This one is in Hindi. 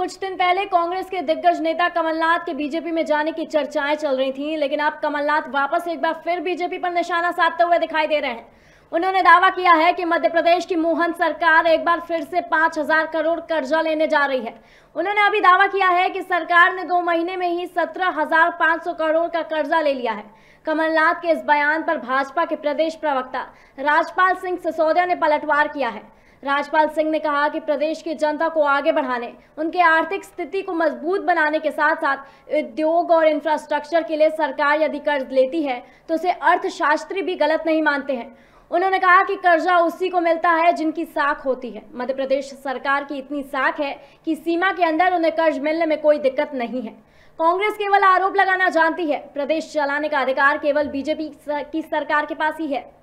कुछ दिन पहले कांग्रेस के दिग्गज नेता कमलनाथ के बीजेपी में जाने की चर्चाएं चल रही थीं, लेकिन अब कमलनाथ वापस एक बार फिर बीजेपी पर निशाना साधते हुए दिखाई दे रहे हैं उन्होंने दावा किया है कि मध्य प्रदेश की मोहन सरकार एक बार फिर से पांच हजार करोड़ कर्जा लेने जा रही है उन्होंने अभी दावा किया है कि सरकार ने दो महीने में ही सत्रह करोड़ का कर्जा ले लिया है कमलनाथ के इस बयान पर भाजपा के प्रदेश प्रवक्ता राजपाल सिंह सिसोदिया ने पलटवार किया है राजपाल सिंह ने कहा कि प्रदेश की जनता को आगे बढ़ाने उनके आर्थिक स्थिति को मजबूत बनाने के साथ साथ उद्योग और इंफ्रास्ट्रक्चर के लिए सरकार यदि कर्ज लेती है तो उसे अर्थशास्त्री भी गलत नहीं मानते हैं उन्होंने कहा कि कर्जा उसी को मिलता है जिनकी साख होती है मध्य प्रदेश सरकार की इतनी साख है कि सीमा के अंदर उन्हें कर्ज मिलने में कोई दिक्कत नहीं है कांग्रेस केवल आरोप लगाना जानती है प्रदेश चलाने का अधिकार केवल बीजेपी की सरकार के पास ही है